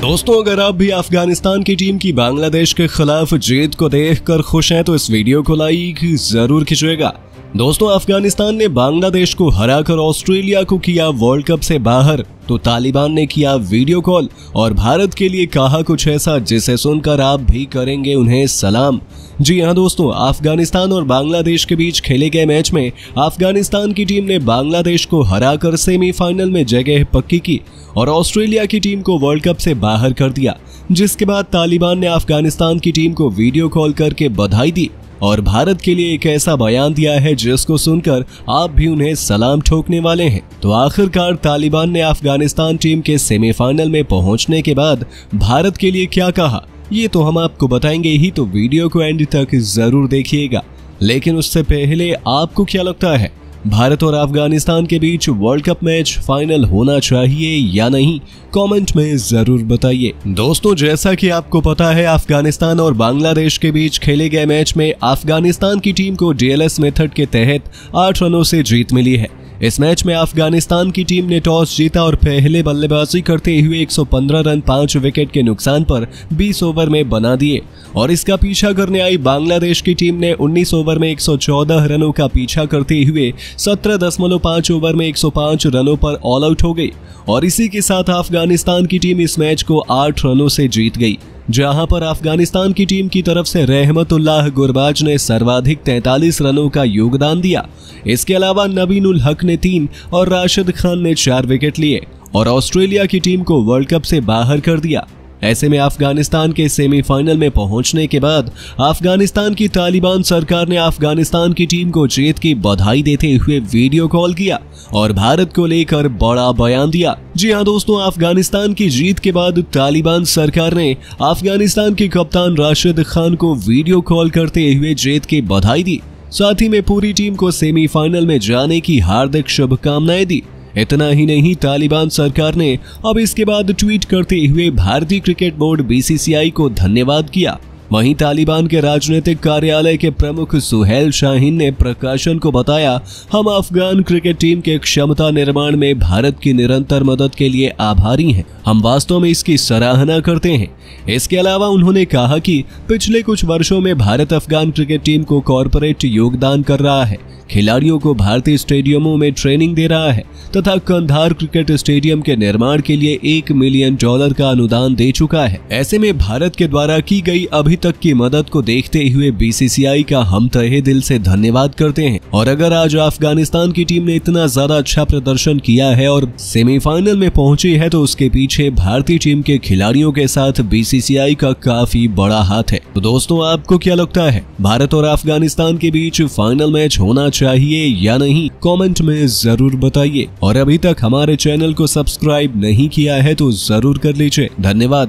दोस्तों अगर आप भी अफगानिस्तान की टीम की बांग्लादेश के खिलाफ जीत को देखकर खुश हैं तो इस वीडियो को लाइक जरूर खींचेगा दोस्तों अफगानिस्तान ने बांग्लादेश को हराकर ऑस्ट्रेलिया को किया वर्ल्ड कप से बाहर तो तालिबान ने किया वीडियो कॉल और भारत के लिए कहा कुछ ऐसा जिसे सुनकर आप भी करेंगे उन्हें सलाम जी हाँ दोस्तों अफगानिस्तान और बांग्लादेश के बीच खेले गए मैच में अफगानिस्तान की टीम ने बांग्लादेश को हराकर सेमीफाइनल में जगह पक्की की और ऑस्ट्रेलिया की टीम को वर्ल्ड कप से बाहर कर दिया जिसके बाद तालिबान ने अफगानिस्तान की टीम को वीडियो कॉल करके बधाई दी और भारत के लिए एक ऐसा बयान दिया है जिसको सुनकर आप भी उन्हें सलाम ठोकने वाले हैं तो आखिरकार तालिबान ने अफगानिस्तान टीम के सेमीफाइनल में पहुंचने के बाद भारत के लिए क्या कहा ये तो हम आपको बताएंगे ही तो वीडियो को एंड तक जरूर देखिएगा लेकिन उससे पहले आपको क्या लगता है भारत और अफगानिस्तान के बीच वर्ल्ड कप मैच फाइनल होना चाहिए या नहीं कमेंट में जरूर बताइए दोस्तों जैसा कि आपको पता है अफगानिस्तान और बांग्लादेश के बीच खेले गए मैच में अफगानिस्तान की टीम को डीएलएस मेथड के तहत आठ रनों से जीत मिली है इस मैच में अफगानिस्तान की टीम ने टॉस जीता और पहले बल्लेबाजी करते हुए 115 रन पांच विकेट के नुकसान पर 20 ओवर में बना दिए और इसका पीछा करने आई बांग्लादेश की टीम ने 19 ओवर में 114 रनों का पीछा करते हुए 17.5 ओवर में 105 रनों पर ऑल आउट हो गई और इसी के साथ अफगानिस्तान की टीम इस मैच को आठ रनों से जीत गई जहां पर अफगानिस्तान की टीम की तरफ से रहमतुल्लाह गुरबाज ने सर्वाधिक 43 रनों का योगदान दिया इसके अलावा नबीन उल हक ने तीन और राशिद खान ने चार विकेट लिए और ऑस्ट्रेलिया की टीम को वर्ल्ड कप से बाहर कर दिया ऐसे में अफगानिस्तान के सेमीफाइनल में पहुंचने के बाद अफगानिस्तान की तालिबान सरकार ने अफगानिस्तान की टीम को जीत की बधाई देते हुए वीडियो कॉल किया और भारत को लेकर बड़ा बयान दिया जी हाँ दोस्तों अफगानिस्तान की जीत के बाद तालिबान सरकार ने अफगानिस्तान के कप्तान राशिद खान को वीडियो कॉल करते हुए जीत की बधाई दी साथ ही में पूरी टीम को सेमीफाइनल में जाने की हार्दिक शुभकामनाएं दी इतना ही नहीं तालिबान सरकार ने अब इसके बाद ट्वीट करते हुए भारतीय क्रिकेट बोर्ड बीसीसीआई को धन्यवाद किया वहीं तालिबान के राजनीतिक कार्यालय के प्रमुख सुहेल शाहीन ने प्रकाशन को बताया हम अफगान क्रिकेट टीम के क्षमता निर्माण में भारत की निरंतर मदद के लिए आभारी हैं हम वास्तव में इसकी सराहना करते हैं इसके अलावा उन्होंने कहा कि पिछले कुछ वर्षों में भारत अफगान क्रिकेट टीम को कॉरपोरेट योगदान कर रहा है खिलाड़ियों को भारतीय स्टेडियमों में ट्रेनिंग दे रहा है तथा कंधार क्रिकेट स्टेडियम के निर्माण के लिए एक मिलियन डॉलर का अनुदान दे चुका है ऐसे में भारत के द्वारा की गई अभी तक की मदद को देखते हुए बीसीसीआई का हम तहे दिल से धन्यवाद करते हैं और अगर आज अफगानिस्तान की टीम ने इतना ज्यादा अच्छा प्रदर्शन किया है और सेमीफाइनल में पहुंची है तो उसके पीछे भारतीय टीम के खिलाड़ियों के साथ बी बीसीसीआई का काफी बड़ा हाथ है तो दोस्तों आपको क्या लगता है भारत और अफगानिस्तान के बीच फाइनल मैच होना चाहिए या नहीं कमेंट में जरूर बताइए और अभी तक हमारे चैनल को सब्सक्राइब नहीं किया है तो जरूर कर लीजिए धन्यवाद